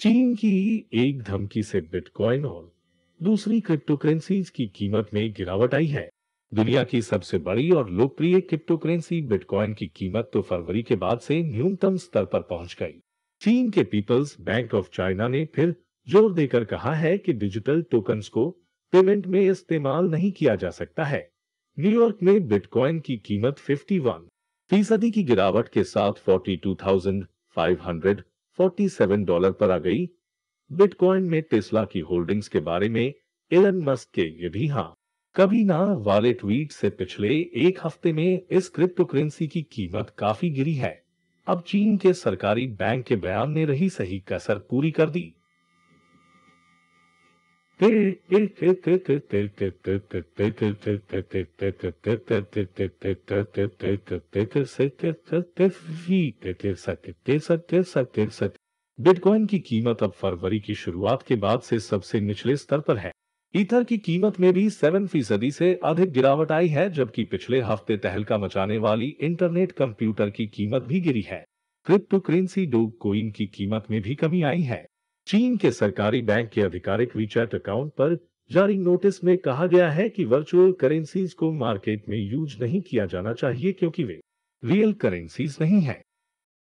चीन की एक धमकी से बिटकॉइन और दूसरी करेंसी की कीमत में गिरावट आई है दुनिया की सबसे बड़ी और लोकप्रिय क्रिप्टोकरेंसी बिटकॉइन की कीमत तो फरवरी के बाद से न्यूनतम स्तर पर पहुंच गई चीन के पीपल्स बैंक ऑफ चाइना ने फिर जोर देकर कहा है कि डिजिटल टोकन को पेमेंट में इस्तेमाल नहीं किया जा सकता है न्यूयॉर्क में बिटकॉइन की कीमत 51 फीसदी की गिरावट के साथ 42,500 47 डॉलर पर आ गई बिटकॉइन में टेस्ला की होल्डिंग्स के बारे में एलन मस्क के ये भी हाँ कभी ना वाले ट्वीट से पिछले एक हफ्ते में इस क्रिप्टो करेंसी की कीमत काफी गिरी है अब चीन के सरकारी बैंक के बयान ने रही सही कसर पूरी कर दी बिटकॉइन की कीमत अब फरवरी की शुरुआत के बाद से सबसे निचले स्तर पर है ईथर की कीमत में भी सेवन फीसदी से अधिक गिरावट आई है जबकि पिछले हफ्ते तहलका मचाने वाली इंटरनेट कंप्यूटर की कीमत भी गिरी है क्रिप्टो करेंसी डोग कोइन की कीमत में भी कमी आई है चीन के सरकारी बैंक के आधिकारिक वीचैट अकाउंट पर जारी नोटिस में कहा गया है कि वर्चुअल करेंसीज को मार्केट में यूज नहीं किया जाना चाहिए क्योंकि वे रियल करेंसीज नहीं है